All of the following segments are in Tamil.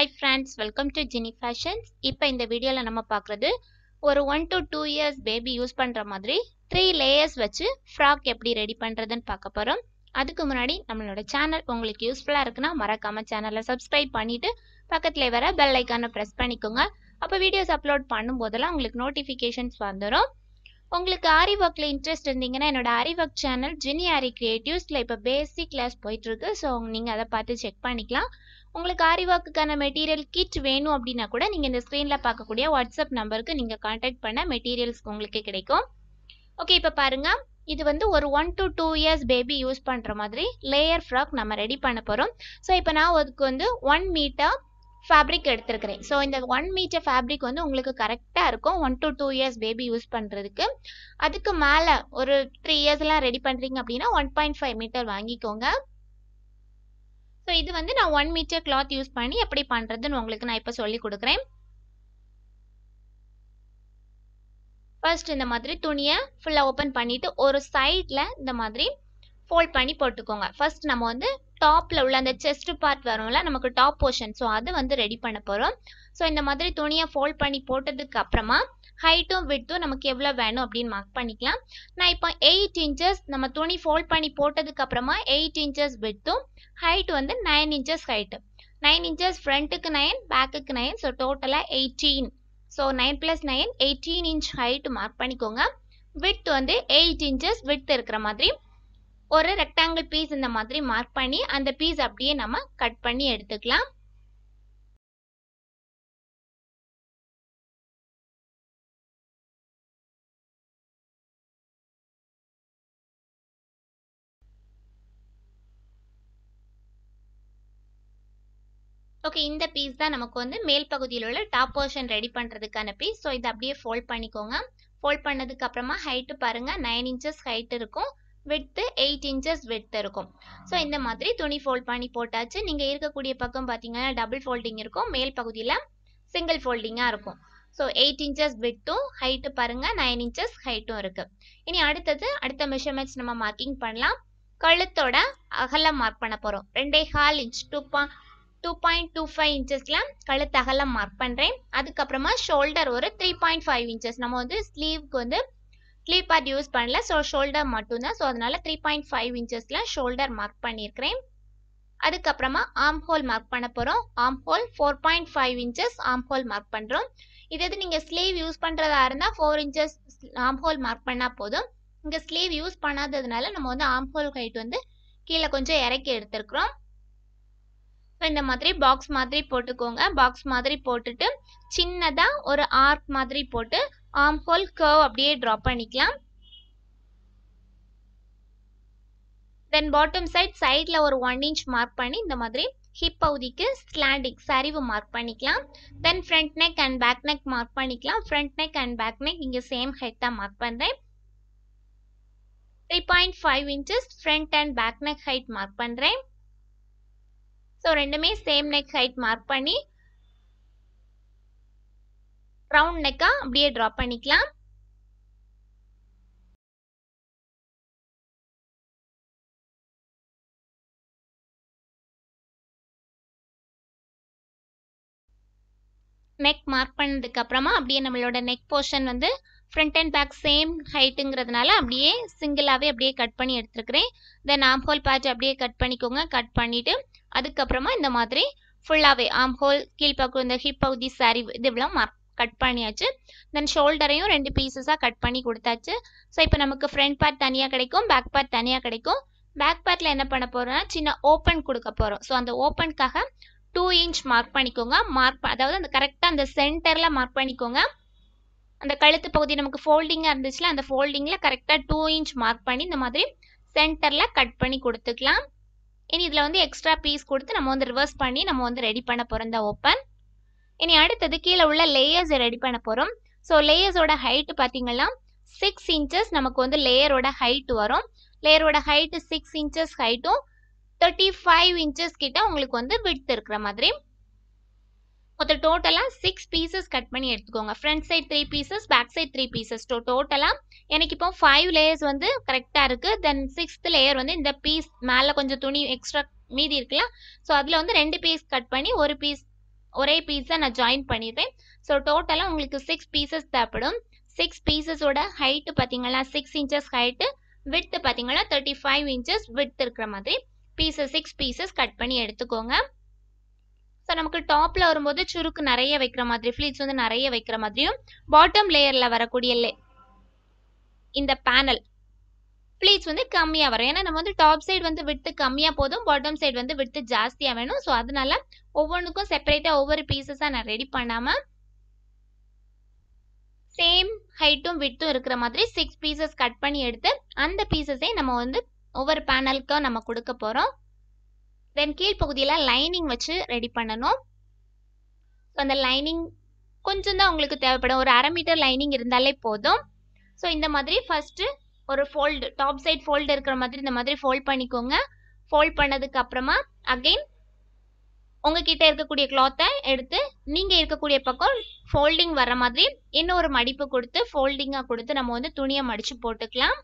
high friends welcome to Jini fashions இப்போ இந்த வீடியோவில் நம்ம பார்க்குறது ஒரு one to two years baby use பண்ணுற மாதிரி த்ரீ லேயர்ஸ் வச்சு ஃப்ராக் எப்படி ரெடி பண்ணுறதுன்னு பார்க்க போகிறோம் அதுக்கு முன்னாடி நம்மளோட சேனல் உங்களுக்கு யூஸ்ஃபுல்லாக இருக்குன்னா மறக்காமல் சேனலை சப்ஸ்கிரைப் பண்ணிவிட்டு பக்கத்தில் வர பெல் ஐக்கானை ப்ரெஸ் பண்ணிக்கோங்க அப்போ வீடியோஸ் அப்லோட் பண்ணும்போதெல்லாம் உங்களுக்கு நோட்டிஃபிகேஷன்ஸ் வந்துடும் உங்களுக்கு ஆரி ஒர்க்கில் இன்ட்ரெஸ்ட் இருந்தீங்கன்னா என்னோட ஆரி ஒர்க் சேனல் ஜினி ஆரி கிரியேட்டிவ்ஸில் இப்போ பேசிக் கிளாஸ் போயிட்டுருக்கு ஸோ நீங்கள் அதை பார்த்து செக் பண்ணிக்கலாம் உங்களுக்கு ஆரி ஒர்க்குக்கான மெட்டீரியல் கிட் வேணும் அப்படின்னா கூட நீங்கள் இந்த ஸ்க்ரீனில் பார்க்கக்கூடிய வாட்ஸ்அப் நம்பருக்கு நீங்கள் காண்டாக்ட் பண்ண மெட்டீரியல்ஸ் உங்களுக்கு கிடைக்கும் ஓகே இப்போ பாருங்கள் இது வந்து ஒரு one to two years baby use பண்ணுற மாதிரி லேயர் ஃப்ராக் நம்ம ரெடி பண்ண போகிறோம் ஸோ இப்போ நான் அதுக்கு வந்து ஒன் மீட்டர் ஃபேப்ரிக் எடுத்திருக்கிறேன் ஸோ இந்த ஒன் மீட்டர் ஃபேப்ரிக் வந்து உங்களுக்கு கரெக்டாக இருக்கும் one to two years baby use பண்ணுறதுக்கு அதுக்கு மேலே ஒரு த்ரீ இயர்ஸ்லாம் ரெடி பண்ணுறீங்க அப்படின்னா ஒன் பாயிண்ட் ஃபைவ் மீட்டர் வாங்கிக்கோங்க ஸோ இது வந்து நான் ஒன் மீட்டர் கிளாத் யூஸ் பண்ணி எப்படி பண்ணுறதுன்னு உங்களுக்கு நான் இப்போ சொல்லி கொடுக்குறேன் ஃபர்ஸ்ட் இந்த மாதிரி துணியை ஃபுல்லாக ஓப்பன் பண்ணிவிட்டு ஒரு சைடில் இந்த மாதிரி ஃபோல்ட் பண்ணி போட்டுக்கோங்க ஃபர்ஸ்ட் நம்ம வந்து டாப்பில் உள்ள அந்த செஸ்ட் பார்ட் வரும்ல நமக்கு டாப் போர்ஷன் ஸோ அது வந்து ரெடி பண்ண போகிறோம் ஸோ இந்த மாதிரி துணியை ஃபோல்ட் பண்ணி போட்டதுக்கு அப்புறமா ஹைட்டும் விட்த்தும் நமக்கு எவ்வளோ வேணும் அப்படின்னு மார்க் பண்ணிக்கலாம் நான் இப்போ எயிட் இன்ச்சஸ் நம்ம துணி ஃபோல்ட் பண்ணி போட்டதுக்கு அப்புறமா எயிட் இன்ச்சஸ் விட்த்தும் ஹைட் வந்து nine inches height nine inches ஃப்ரண்ட்டுக்கு நைன் பேக்குக்கு நைன் ஸோ டோட்டலாக eighteen so nine plus nine eighteen inch height mark பண்ணிக்கோங்க விட்த் வந்து எயிட் இன்ச்சஸ் விட்த் இருக்கிற மாதிரி ஒரு ரெக்டாங்கிள் பீஸ் இந்த மாதிரி மார்க் பண்ணி அந்த பீஸ் அப்படியே நம்ம கட் பண்ணி எடுத்துக்கலாம் ஓகே இந்த பீஸ் தான் நமக்கு வந்து மேல் பகுதியில் உள்ள டாப் போர்ஷன் ரெடி பண்ணுறதுக்கான பீஸ் ஸோ இதை அப்படியே ஃபோல்ட் பண்ணிக்கோங்க ஃபோல்ட் பண்ணதுக்கு அப்புறமா ஹைட்டு பாருங்கள் நைன் இன்ச்சஸ் ஹைட் இருக்கும் விட்த்து எயிட் இன்ச்சஸ் விட்த் இருக்கும் ஸோ இந்த மாதிரி துணி ஃபோல்ட் பண்ணி போட்டாச்சு நீங்கள் இருக்கக்கூடிய பக்கம் பார்த்தீங்கன்னா டபுள் ஃபோல்டிங் இருக்கும் மேல் பகுதியில் சிங்கிள் ஃபோல்டிங்காக இருக்கும் ஸோ எயிட் இன்ச்சஸ் விட்டும் ஹைட்டு பாருங்கள் நைன் இன்ச்சஸ் ஹைட்டும் இருக்குது இனி அடுத்தது அடுத்த மெஷர்மெண்ட்ஸ் நம்ம மார்க்கிங் பண்ணலாம் கழுத்தோட அகலம் மார்க் பண்ண போகிறோம் ரெண்டே ஹால் இன்ச் டூ பா டூ பாயிண்ட் டூ ஃபைவ் இன்ச்சஸில் கழுத்து அகலம் மார்க் பண்ணுறேன் அதுக்கப்புறமா ஷோல்டர் ஒரு த்ரீ பாயிண்ட் ஃபைவ் இன்ச்சஸ் நம்ம வந்து ஸ்லீவ்க்கு வந்து ஸ்லீப் பார்ட் யூஸ் பண்ணல ஸோ ஷோல்டர் மட்டும்தான் ஸோ அதனால் த்ரீ பாயிண்ட் ஃபைவ் இன்ச்சஸில் ஷோல்டர் மார்க் பண்ணியிருக்கிறேன் அதுக்கப்புறமா ஆம் ஹோல் மார்க் பண்ண போகிறோம் arm hole four point five inches arm hole mark பண்ணுறோம் இது எது நீங்கள் ஸ்லீவ் யூஸ் பண்ணுறதா இருந்தால் four inches arm hole mark பண்ணால் போதும் இங்கே ஸ்லீவ் யூஸ் பண்ணாததுனால நம்ம வந்து ஆம் ஹோல் ஹைட் வந்து கீழே கொஞ்சம் இறக்கி எடுத்துருக்குறோம் இந்த மாதிரி பாக்ஸ் மாதிரி போட்டுக்கோங்க பாக்ஸ் மாதிரி போட்டுட்டு சின்னதாக ஒரு ஆர்க் மாதிரி போட்டு ஆம் ஹோல் கர்வ் அப்படியே ட்ரா பண்ணிக்கலாம் தென் பாட்டம் சைட் சைடில் ஒரு ஒன் இன்ச் மார்க் பண்ணி இந்த மாதிரி ஹிப் பகுதிக்கு ஸ்லாண்டிங் சரிவு மார்க் பண்ணிக்கலாம் then front neck and back neck mark பண்ணிக்கலாம் front neck and back neck இங்கே சேம் ஹைட் தான் மார்க் பண்ணுறேன் three point five inches front and back neck height mark பண்ணுறேன் ஸோ ரெண்டுமே சேம் நெக் ஹைட் மார்க் பண்ணி ரவுண்ட் நெக்காக அப்படியே ட்ரா பண்ணிக்கலாம் நெக் மார்க் பண்ணதுக்கு அப்புறமா அப்படியே நம்மளோட நெக் போர்ஷன் வந்து ஃப்ரண்ட் அண்ட் பேக் சேம் ஹைட்டுங்கிறதுனால அப்படியே சிங்கிளாகவே அப்படியே கட் பண்ணி எடுத்துருக்கிறேன் தென் ஆம் ஹோல் பேட்ச் அப்படியே கட் பண்ணிக்கோங்க கட் பண்ணிவிட்டு அதுக்கப்புறமா இந்த மாதிரி ஃபுல்லாகவே ஆம் ஹோல் கீழ்பாக்கு இந்த ஹிப் பகுதி சாரி இவ்வளோ மார்க் கட் பண்ணியாச்சு தென் ஷோல்டரையும் ரெண்டு பீசஸாக கட் பண்ணி கொடுத்தாச்சு ஸோ இப்போ நமக்கு ஃப்ரண்ட் பார்ட் தனியாக கிடைக்கும் பேக் பார்ட் தனியாக கிடைக்கும் பேக் பார்ட்டில் என்ன பண்ண போகிறோம்னா சின்ன ஓப்பன் கொடுக்க போகிறோம் ஸோ அந்த ஓப்பனுக்காக டூ இன்ச் மார்க் பண்ணிக்கோங்க மார்க் அதாவது அந்த கரெக்டாக அந்த சென்டரில் மார்க் பண்ணிக்கோங்க அந்த கழுத்து பகுதி நமக்கு ஃபோல்டிங்காக இருந்துச்சுல அந்த ஃபோல்டிங்கில் கரெக்டாக டூ இன்ச் மார்க் பண்ணி இந்த மாதிரி சென்டரில் கட் பண்ணி கொடுத்துக்கலாம் இனி இதில் வந்து எக்ஸ்ட்ரா பீஸ் கொடுத்து நம்ம வந்து ரிவர்ஸ் பண்ணி நம்ம வந்து ரெடி பண்ண போகிறோம் இந்த ஓப்பன் இனி அடுத்தது கீழே உள்ள லேயர்ஸை ரெடி பண்ண போகிறோம் ஸோ லேயர்ஸோட ஹைட்டு பார்த்தீங்கன்னா சிக்ஸ் இன்ச்சஸ் நமக்கு வந்து லேயரோட ஹைட் வரும் லேயரோட ஹைட்டு சிக்ஸ் இன்ச்சஸ் ஹைட்டும் தேர்ட்டி ஃபைவ் இன்ச்சஸ் கிட்ட உங்களுக்கு வந்து விட் இருக்கிற மாதிரி மொத்தம் டோட்டலாக சிக்ஸ் பீசஸ் கட் பண்ணி எடுத்துக்கோங்க front side three pieces back side three pieces டோ டோட்டலாக எனக்கு இப்போ ஃபைவ் லேயர்ஸ் வந்து கரெக்டாக இருக்குது தென் சிக்ஸ்த் லேயர் வந்து இந்த பீஸ் மேலே கொஞ்சம் துணி எக்ஸ்ட்ரா மீதி இருக்குல்ல ஸோ அதில் வந்து ரெண்டு பீஸ் கட் பண்ணி ஒரு பீஸ் ஒரே பீஸை நான் ஜாயின் பண்ணிடுவேன் ஸோ டோட்டலாக உங்களுக்கு சிக்ஸ் பீசஸ் தேவைப்படும் சிக்ஸ் பீசஸோட ஹைட்டு பார்த்தீங்கன்னா சிக்ஸ் இன்ச்சஸ் ஹைட்டு விட்த்து பார்த்தீங்கன்னா தேர்ட்டி ஃபைவ் இன்ச்சஸ் வித் இருக்கிற மாதிரி பீசஸ் சிக்ஸ் பீசஸ் கட் பண்ணி எடுத்துக்கோங்க ஸோ நமக்கு டாப்பில் வரும்போது சுருக்கு நிறைய வைக்கிற மாதிரி ஃப்ளீட்ஸ் வந்து நிறைய வைக்கிற மாதிரியும் பாட்டம் லேயரில் வரக்கூடிய லே இந்த பேனல் ப்ளீட்ஸ் வந்து கம்மியாக வரும் ஏன்னா நம்ம வந்து டாப் சைடு வந்து விட்டு கம்மியாக போதும் பாட்டம் சைடு வந்து விட்டு ஜாஸ்தியாக வேணும் ஸோ அதனால ஒவ்வொன்றுக்கும் செப்பரேட்டாக ஒவ்வொரு பீசஸாக நான் ரெடி பண்ணாமல் சேம் ஹைட்டும் விட்டும் இருக்கிற மாதிரி சிக்ஸ் பீசஸ் கட் பண்ணி எடுத்து அந்த பீசஸே நம்ம வந்து ஒவ்வொரு பேனலுக்கும் நம்ம கொடுக்க போகிறோம் தென் கீழ்ப்பகுதியில் லைனிங் வச்சு ரெடி பண்ணணும் ஸோ அந்த லைனிங் கொஞ்சம் தான் உங்களுக்கு தேவைப்படும் ஒரு அரை மீட்டர் லைனிங் இருந்தாலே போதும் ஸோ இந்த மாதிரி ஃபஸ்ட்டு ஒரு ஃபோல்டு டாப் சைட் ஃபோல்டு இருக்கிற மாதிரி இந்த மாதிரி ஃபோல்ட் பண்ணிக்கோங்க ஃபோல்ட் பண்ணதுக்கு அப்புறமா அகெயின் உங்ககிட்ட இருக்கக்கூடிய கிளாத்தை எடுத்து நீங்கள் இருக்கக்கூடிய பக்கம் ஃபோல்டிங் வர மாதிரி இன்னொரு மடிப்பு கொடுத்து ஃபோல்டிங்காக கொடுத்து நம்ம வந்து துணியை மடித்து போட்டுக்கலாம்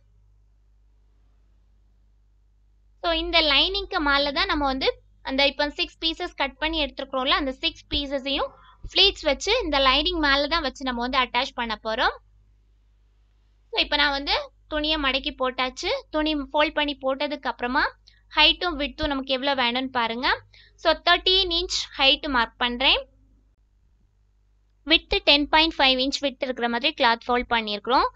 ஸோ இந்த லைனிங்க்கு மேலே தான் நம்ம வந்து அந்த இப்போ சிக்ஸ் பீசஸ் கட் பண்ணி எடுத்துருக்குறோம்ல அந்த சிக்ஸ் பீசஸையும் ஃப்ளீட்ஸ் வச்சு இந்த லைனிங் மேலே தான் வச்சு நம்ம வந்து அட்டாச் பண்ண போகிறோம் ஸோ இப்போ நான் வந்து துணியை மடக்கி போட்டாச்சு துணி ஃபோல்ட் பண்ணி போட்டதுக்கு அப்புறமா ஹைட்டும் விட்டும் நமக்கு எவ்வளோ வேணும்னு பாருங்கள் so thirteen inch height mark பண்ணுறேன் width ten point five inch விட்டு இருக்கிற மாதிரி கிளாத் ஃபோல்ட் பண்ணியிருக்கிறோம்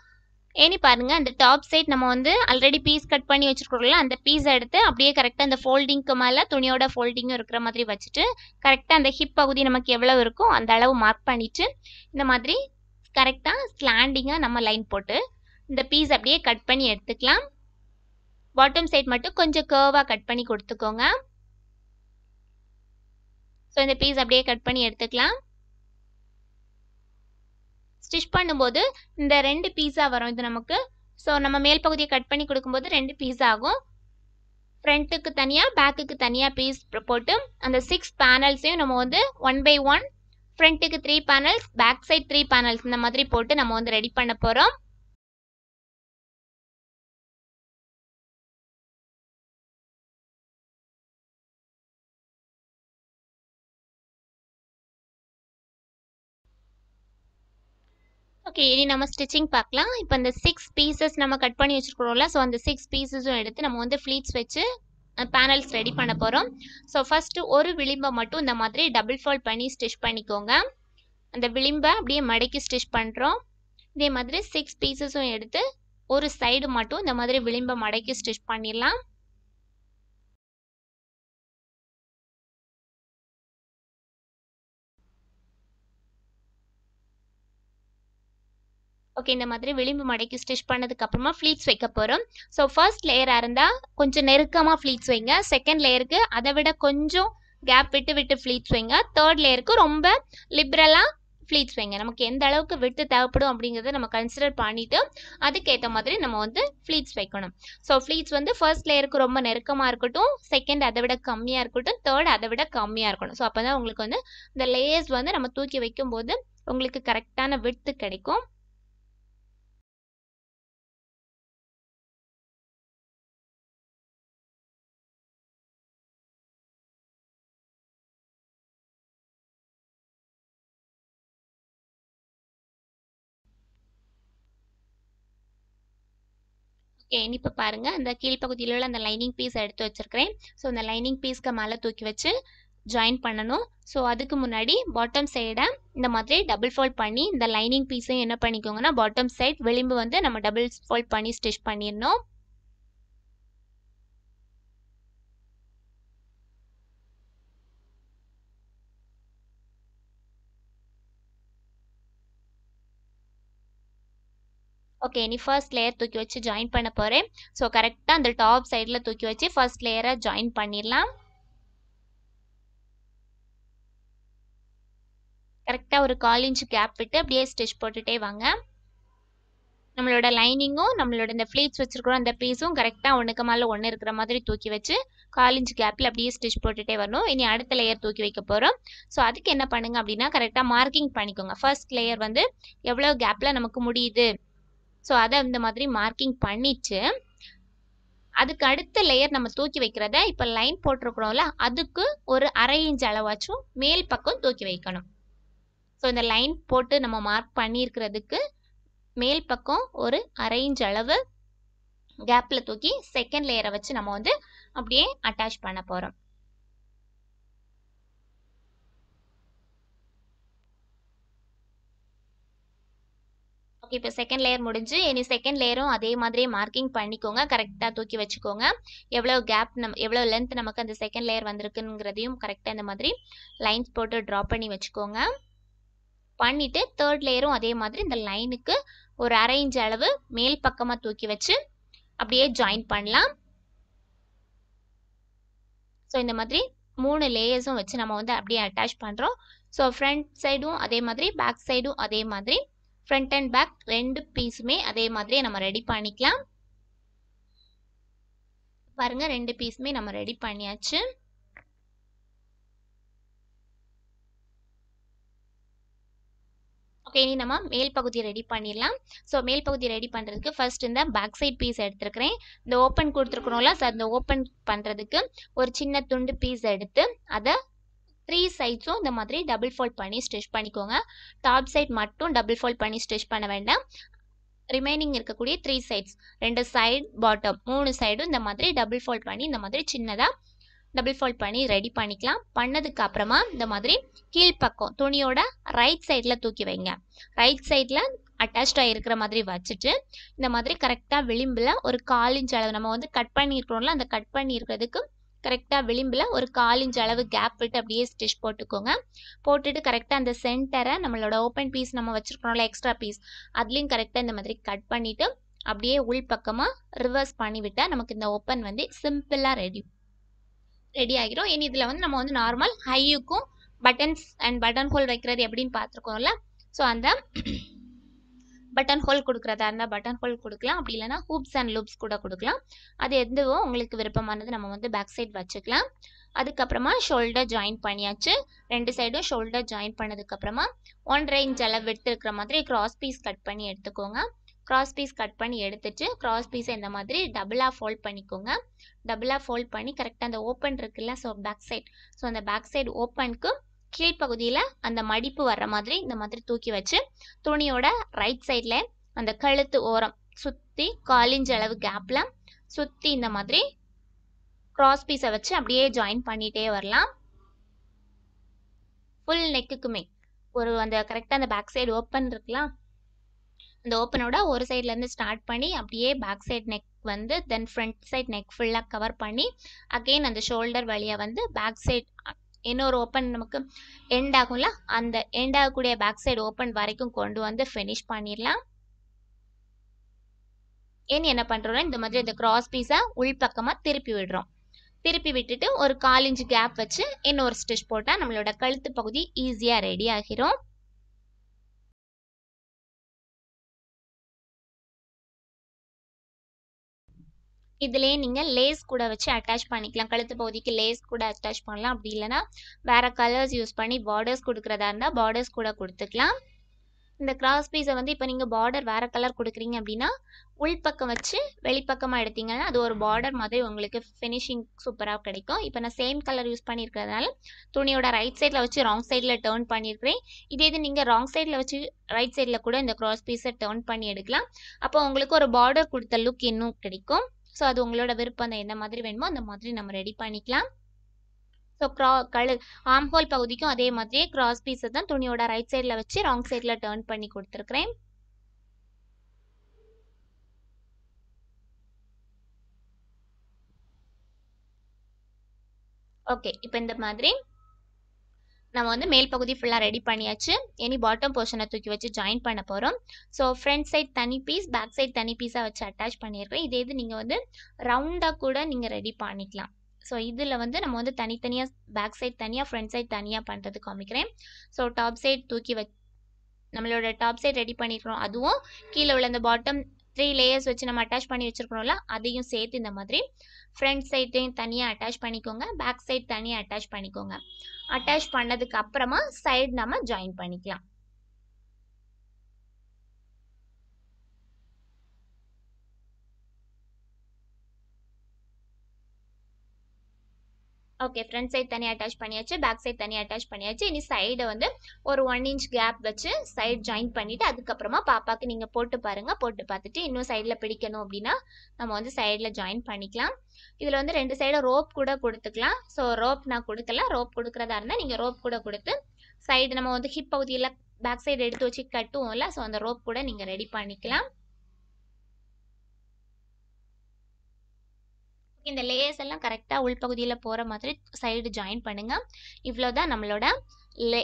ஏனி பாருங்கள் அந்த டாப் சைட் நம்ம வந்து ஆல்ரெடி பீஸ் கட் பண்ணி வச்சுருக்கிறோம்ல அந்த பீஸை எடுத்து அப்படியே கரெக்டாக அந்த ஃபோல்டிங்க்கு மேலே துணியோட ஃபோல்டிங்கும் இருக்கிற மாதிரி வச்சுட்டு கரெக்டாக அந்த ஹிப் பகுதி நமக்கு எவ்வளோ இருக்கோ அந்த அளவு மார்க் பண்ணிவிட்டு இந்த மாதிரி கரெக்டாக ஸ்லாண்டிங்காக நம்ம லைன் போட்டு இந்த பீஸ் அப்படியே கட் பண்ணி எடுத்துக்கலாம் பாட்டம் சைட் மட்டும் கொஞ்சம் கர்வாக கட் பண்ணி கொடுத்துக்கோங்க ஸோ இந்த பீஸ் அப்படியே கட் பண்ணி எடுத்துக்கலாம் ஸ்டிச் பண்ணும்போது இந்த ரெண்டு பீஸா வரும் இது நமக்கு ஸோ நம்ம மேல் பகுதியை கட் பண்ணி கொடுக்கும்போது ரெண்டு பீஸ் ஆகும் ஃப்ரண்ட்டுக்கு தனியாக பேக்குக்கு தனியாக பீஸ் போட்டு அந்த சிக்ஸ் பேனல்ஸையும் நம்ம வந்து ஒன் பை ஒன் ஃப்ரண்ட்டுக்கு three panels back side three panels இந்த மாதிரி போட்டு நம்ம வந்து ரெடி பண்ண போகிறோம் ஓகே இனி நம்ம ஸ்டிச்சிங் பார்க்கலாம் இப்போ இந்த சிக்ஸ் பீசஸ் நம்ம கட் பண்ணி வச்சுருக்கிறோம்ல ஸோ அந்த சிக்ஸ் பீசஸும் எடுத்து நம்ம வந்து ஃப்ளீட்ஸ் வச்சு பேனல்ஸ் ரெடி பண்ண போகிறோம் ஸோ ஃபஸ்ட்டு ஒரு விளிம்பை மட்டும் இந்த மாதிரி டபுள் ஃபால்ட் பண்ணி ஸ்டிச் பண்ணிக்கோங்க அந்த விளிம்பை அப்படியே மடக்கி ஸ்டிச் பண்ணுறோம் இதே மாதிரி சிக்ஸ் பீசஸும் எடுத்து ஒரு சைடு மட்டும் இந்த மாதிரி விளிம்பை மடக்கி ஸ்டிச் பண்ணிடலாம் ஓகே இந்த மாதிரி விளிம்பு மடக்கி ஸ்டிச் பண்ணதுக்கு அப்புறமா ஃப்ளீட்ஸ் வைக்க போகிறோம் ஸோ ஃபர்ஸ்ட் லேயராக இருந்தால் கொஞ்சம் நெருக்கமாக ஃப்ளீட்ஸ் வைங்க செகண்ட் லேயருக்கு அதை விட கொஞ்சம் கேப் விட்டு விட்டு ஃப்ளீட்ஸ் வைங்க தேர்ட் லேயருக்கு ரொம்ப லிப்ரலாக ஃப்ளீட்ஸ் வைங்க நமக்கு எந்த அளவுக்கு விட்டு தேவைப்படும் அப்படிங்கிறத நம்ம கன்சிடர் பண்ணிவிட்டு அதுக்கேற்ற மாதிரி நம்ம வந்து ஃப்ளீட்ஸ் வைக்கணும் ஸோ ஃப்ளீட்ஸ் வந்து ஃபர்ஸ்ட் லேயருக்கு ரொம்ப நெருக்கமாக இருக்கட்டும் செகண்ட் அதை விட கம்மியாக இருக்கட்டும் தேர்ட் அதை விட கம்மியாக இருக்கணும் ஸோ அப்போ தான் உங்களுக்கு வந்து இந்த லேயர்ஸ் வந்து நம்ம தூக்கி வைக்கும்போது உங்களுக்கு கரெக்டான விட்டு கிடைக்கும் இனிப்பு பாருங்கள் அந்த கீழ்ப்பகுதியில் உள்ள அந்த லைனிங் பீஸ் எடுத்து வச்சுருக்கிறேன் ஸோ அந்த லைனிங் பீஸ்க்கு மேலே தூக்கி வச்சு ஜாயின் பண்ணணும் ஸோ அதுக்கு முன்னாடி பாட்டம் சைடை இந்த மாதிரி டபுள் ஃபோல்ட் பண்ணி இந்த லைனிங் பீஸையும் என்ன பண்ணிக்கோங்கன்னா பாட்டம் சைட் விளிம்பு வந்து நம்ம டபுள் ஃபோல்ட் பண்ணி ஸ்டிச் பண்ணிடணும் ஓகே இனி ஃபர்ஸ்ட் லேயர் தூக்கி வச்சு ஜாயின் பண்ண போகிறேன் ஸோ கரெக்டாக அந்த டாப் சைடில் தூக்கி வச்சு ஃபர்ஸ்ட் லேயரை ஜாயின் பண்ணிடலாம் கரெக்டாக ஒரு கால் இன்ச்சு கேப் விட்டு அப்படியே ஸ்டிச் போட்டுகிட்டே வாங்க நம்மளோட லைனிங்கும் நம்மளோட இந்த ஃப்ளீட்ஸ் வச்சுருக்கோம் அந்த பீஸும் கரெக்டாக ஒன்றுக்கு மேலே ஒன்று இருக்கிற மாதிரி தூக்கி வச்சு கால் இன்ச்சு கேப்பில் அப்படியே ஸ்டிச் போட்டுகிட்டே வரணும் இனி அடுத்த லேயர் தூக்கி வைக்க போகிறோம் ஸோ அதுக்கு என்ன பண்ணுங்கள் அப்படின்னா கரெக்டாக மார்க்கிங் பண்ணிக்கோங்க ஃபர்ஸ்ட் லேயர் வந்து எவ்வளோ கேப்பில் நமக்கு முடியுது ஸோ அதை இந்த மாதிரி மார்க்கிங் பண்ணிச்சு அதுக்கு அடுத்த லேயர் நம்ம தூக்கி வைக்கிறத இப்போ லைன் போட்டிருக்கிறோம்ல அதுக்கு ஒரு அரை இன்ச் அளவாச்சும் மேல் பக்கம் தூக்கி வைக்கணும் ஸோ இந்த லைன் போட்டு நம்ம மார்க் பண்ணியிருக்கிறதுக்கு மேல் பக்கம் ஒரு அரை இன்ச் அளவு கேப்பில் தூக்கி செகண்ட் லேயரை வச்சு நம்ம வந்து அப்படியே அட்டாச் பண்ண போகிறோம் ஓகே இப்போ செகண்ட் லேயர் முடிஞ்சு இனி செகண்ட் லேயரும் அதே மாதிரியே மார்க்கிங் பண்ணிக்கோங்க கரெக்டாக தூக்கி வச்சுக்கோங்க எவ்வளோ கேப் நம் எவ்வளோ லென்த் நமக்கு அந்த செகண்ட் லேயர் வந்திருக்குங்கிறதையும் கரெக்டாக இந்த மாதிரி லைன்ஸ் போட்டு ட்ரா பண்ணி வச்சுக்கோங்க பண்ணிவிட்டு தேர்ட் லேயரும் அதே மாதிரி இந்த லைனுக்கு ஒரு அரை இன்ச் அளவு மேல் பக்கமாக தூக்கி வச்சு அப்படியே ஜாயின் பண்ணலாம் ஸோ இந்த மாதிரி மூணு லேயர்ஸும் வச்சு நம்ம வந்து அப்படியே அட்டாச் பண்ணுறோம் ஸோ ஃப்ரண்ட் சைடும் அதே மாதிரி பேக் சைடும் அதே மாதிரி ஃப்ரண்ட் அண்ட் பேக் ரெண்டு பீஸுமே அதே மாதிரியே நம்ம ரெடி பண்ணிக்கலாம் பாருங்கள் ரெண்டு பீஸுமே நம்ம ரெடி பண்ணியாச்சு ஓகே இனி நம்ம மேல் பகுதி ரெடி பண்ணிடலாம் ஸோ மேல் பகுதி ரெடி பண்ணுறதுக்கு ஃபர்ஸ்ட் இந்த பேக் சைட் பீஸ் எடுத்துருக்கிறேன் இந்த ஓப்பன் கொடுத்துருக்கணும்ல ஸோ அந்த ஓப்பன் பண்ணுறதுக்கு ஒரு சின்ன துண்டு பீஸ் எடுத்து அதை த்ரீ சைட்ஸும் இந்த மாதிரி டபுள் ஃபோல்ட் பண்ணி ஸ்டிச் பண்ணிக்கோங்க டாப் சைட் மட்டும் டபுள் ஃபோல்ட் பண்ணி ஸ்டிச் பண்ண வேண்டாம் ரிமைனிங் இருக்கக்கூடிய த்ரீ சைட்ஸ் ரெண்டு சைடு பாட்டம் மூணு சைடும் இந்த மாதிரி டபுள் ஃபோல்ட் பண்ணி இந்த மாதிரி சின்னதாக டபுள் ஃபோல்ட் பண்ணி ரெடி பண்ணிக்கலாம் பண்ணதுக்கு அப்புறமா இந்த மாதிரி கீழ்ப்பக்கம் துணியோட ரைட் சைடில் தூக்கி வைங்க ரைட் சைடில் அட்டாச்சாக இருக்கிற மாதிரி வச்சுட்டு இந்த மாதிரி கரெக்டாக விளிம்பில் ஒரு கால் இன்ச் அளவு நம்ம வந்து கட் பண்ணியிருக்கிறோம்ல அந்த கட் பண்ணியிருக்கிறதுக்கு கரெக்டாக விளிம்பில் ஒரு கால் இன்ச் அளவு கேப் விட்டு அப்படியே ஸ்டிச் போட்டுக்கோங்க போட்டுட்டு கரெக்டாக அந்த சென்டரை நம்மளோட ஓப்பன் பீஸ் நம்ம வச்சுருக்கோம்ல எக்ஸ்ட்ரா பீஸ் அதுலேயும் கரெக்டாக இந்த மாதிரி கட் பண்ணிவிட்டு அப்படியே உள் பக்கமாக ரிவர்ஸ் பண்ணிவிட்டால் நமக்கு இந்த ஓப்பன் வந்து சிம்பிளாக ரெடி ரெடி ஆகிரும் இனி இதில் வந்து நம்ம வந்து நார்மல் ஹையுக்கும் பட்டன்ஸ் அண்ட் பட்டன் ஹோல் வைக்கிறது எப்படின்னு பார்த்துருக்கோம்ல ஸோ அந்த பட்டன் ஹோல் கொடுக்குறதா இருந்தால் பட்டன் ஹோல் கொடுக்கலாம் அப்படி இல்லைனா ஹூப்ஸ் அண்ட் லூப்ஸ் கூட கொடுக்கலாம் அது எதுவோ உங்களுக்கு விருப்பமானது நம்ம வந்து பேக் சைட் வச்சுக்கலாம் அதுக்கப்புறமா ஷோல்டர் ஜாயின் பண்ணியாச்சு ரெண்டு சைடும் ஷோல்டர் ஜாயின் பண்ணதுக்கப்புறமா ஒன்றரை இன்ச் அளவு எடுத்துருக்கிற மாதிரி கிராஸ் பீஸ் கட் பண்ணி எடுத்துக்கோங்க கிராஸ் பீஸ் கட் பண்ணி எடுத்துட்டு கிராஸ் பீஸை இந்த மாதிரி டபுளாக ஃபோல்ட் பண்ணிக்கோங்க டபுளாக ஃபோல்ட் பண்ணி கரெக்டாக அந்த ஓப்பன் இருக்குல்ல ஸோ பேக் சைட் ஸோ அந்த பேக் சைடு ஓப்பனுக்கு கீழ்ப்பகுதியில் அந்த மடிப்பு வர்ற மாதிரி இந்த மாதிரி தூக்கி வச்சு துணியோட ரைட் சைடில் அந்த கழுத்து ஓரம் சுற்றி காலிஞ்ச அளவு கேப்பில் சுற்றி இந்த மாதிரி க்ராஸ் பீஸை வச்சு அப்படியே ஜாயின் பண்ணிகிட்டே வரலாம் ஃபுல் நெக்குக்குமே ஒரு அந்த கரெக்டாக அந்த பேக் சைடு ஓப்பன் இருக்கலாம் அந்த ஓப்பனோட ஒரு சைட்லேருந்து ஸ்டார்ட் பண்ணி அப்படியே பேக் சைட் நெக் வந்து தென் ஃப்ரண்ட் சைட் நெக் ஃபுல்லாக கவர் பண்ணி அகெயின் அந்த ஷோல்டர் வழியாக வந்து பேக் சைட் இன்னொரு ஓப்பன் நமக்கு எண்ட் ஆகும்ல அந்த எண்ட் ஆகக்கூடிய பேக் சைடு ஓப்பன் வரைக்கும் கொண்டு வந்து ஃபினிஷ் பண்ணிடலாம் ஏன் என்ன பண்ணுறோம்னா இந்த மாதிரி இந்த கிராஸ் பீஸை உள்பக்கமாக திருப்பி விடுறோம் திருப்பி விட்டுட்டு ஒரு கால் கேப் வச்சு இன்னொரு ஸ்டிச் போட்டால் நம்மளோட கழுத்து பகுதி ஈஸியாக ரெடி ஆகிரும் இதுலேயே நீங்கள் லேஸ் கூட வச்சு அட்டாச் பண்ணிக்கலாம் கழுத்து பகுதிக்கு லேஸ் கூட அட்டாச் பண்ணலாம் அப்படி இல்லைனா வேறு கலர்ஸ் யூஸ் பண்ணி பார்டர்ஸ் கொடுக்குறதா இருந்தால் பார்டர்ஸ் கூட கொடுத்துக்கலாம் இந்த கிராஸ் பீஸை வந்து இப்போ நீங்கள் பார்டர் வேறு கலர் கொடுக்குறீங்க அப்படின்னா உள்பக்கம் வச்சு வெளிப்பக்கமாக எடுத்தீங்கன்னா அது ஒரு பார்டர் மாதிரி உங்களுக்கு ஃபினிஷிங் சூப்பராக கிடைக்கும் இப்போ நான் சேம் கலர் யூஸ் பண்ணியிருக்கிறதுனால துணியோட ரைட் சைடில் வச்சு ராங் சைடில் டேர்ன் பண்ணியிருக்கிறேன் இதே இது நீங்கள் ராங் சைடில் வச்சு ரைட் சைடில் கூட இந்த கிராஸ் பீஸை டேர்ன் பண்ணி எடுக்கலாம் அப்போ உங்களுக்கு ஒரு பார்டர் கொடுத்த லுக் இன்னும் கிடைக்கும் ஸோ அது உங்களோட விருப்பம் அந்த எந்த மாதிரி வேணுமோ அந்த மாதிரி நம்ம ரெடி பண்ணிக்கலாம் ஸோ க்ரா கழு ஆம்ஹோல் பகுதிக்கும் அதே மாதிரியே கிராஸ் பீஸை தான் துணியோட ரைட் சைடில் வச்சு ராங் சைடில் டேர்ன் பண்ணி கொடுத்துருக்குறேன் ஓகே இப்போ இந்த மாதிரி நம்ம வந்து மேல் பகுதி ஃபுல்லாக ரெடி பண்ணியாச்சு இனி பாட்டம் போர்ஷனை தூக்கி வச்சு ஜாயின் பண்ண போகிறோம் ஸோ ஃப்ரண்ட் சைட் தனி பீஸ் பேக் சைட் தனி பீஸாக வச்சு அட்டாச் பண்ணியிருக்கோம் இதே இது நீங்கள் வந்து ரவுண்டாக கூட நீங்கள் ரெடி பண்ணிக்கலாம் ஸோ இதில் வந்து நம்ம வந்து தனித்தனியாக பேக் சைட் தனியாக ஃப்ரண்ட் சைட் தனியாக பண்ணுறது காமிக்கிறேன் ஸோ டாப் சைட் தூக்கி வச் நம்மளோட டாப் சைட் ரெடி பண்ணியிருக்கிறோம் அதுவும் கீழே உள்ள அந்த பாட்டம் த்ரீ லேயர்ஸ் வச்சு நம்ம அட்டாச் பண்ணி வச்சுருக்கணும்ல அதையும் சேர்த்து இந்த மாதிரி ஃப்ரண்ட் சைட்டையும் தனியாக அட்டாச் பண்ணிக்கோங்க பேக் சைட் தனியாக அட்டாச் பண்ணிக்கோங்க அட்டாச் பண்ணதுக்கு அப்புறமா சைடு நம்ம ஜாயின் பண்ணிக்கலாம் ஓகே ஃப்ரண்ட் சைட் தனியாக அட்டாச் பண்ணியாச்சு பேக் சைட் தனியாக அட்டாச் பண்ணியாச்சு இனி சைடை வந்து ஒரு ஒன் இன்ச் கேப் வச்சு சைட் ஜாயின் பண்ணிவிட்டு அதுக்கப்புறமா பாப்பாவுக்கு நீங்கள் போட்டு பாருங்கள் போட்டு பார்த்துட்டு இன்னும் சைடில் பிடிக்கணும் அப்படின்னா நம்ம வந்து சைடில் ஜாயின் பண்ணிக்கலாம் இதில் வந்து ரெண்டு சைடும் ரோப் கூட கொடுத்துக்கலாம் ஸோ ரோப் நான் கொடுக்கல ரோப் கொடுக்குறதா இருந்தால் நீங்கள் ரோப் கூட கொடுத்து சைடு நம்ம வந்து ஹிப் பகுதியில் பேக் சைடு எடுத்து வச்சு கட்டுவோம்ல ஸோ அந்த ரோப் கூட நீங்கள் ரெடி பண்ணிக்கலாம் இந்த லேயர்ஸ் எல்லாம் கரெக்டாக உள்பகுதியில் போகிற மாதிரி சைடு ஜாயின் பண்ணுங்கள் இவ்வளோ தான் நம்மளோட லே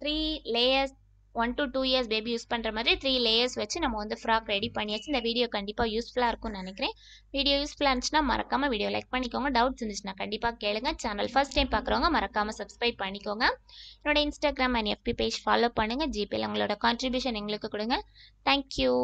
three layers one to two years baby use பண்ணுற மாதிரி த்ரீ லேயர்ஸ் வச்சு நம்ம வந்து ஃப்ராக் ரெடி பண்ணியாச்சு இந்த வீடியோ கண்டிப்பாக யூஸ்ஃபுல்லாக இருக்கும்னு நினைக்கிறேன் வீடியோ யூஸ்ஃபுல்லாக இருந்துச்சுன்னா மறக்காமல் வீடியோ லைக் பண்ணிக்கோங்க டவுட்ஸ் இருந்துச்சுன்னா கண்டிப்பாக கேளுங்க சேனல் ஃபஸ்ட் டைம் பார்க்குறவங்க மறக்காமல் சப்ஸ்கிரைப் பண்ணிக்கோங்க என்னோட Instagram and FB page follow பண்ணுங்கள் ஜிபேயில் உங்களோட கான்ட்ரிபியூஷன் எங்களுக்கு கொடுங்க தேங்க்யூ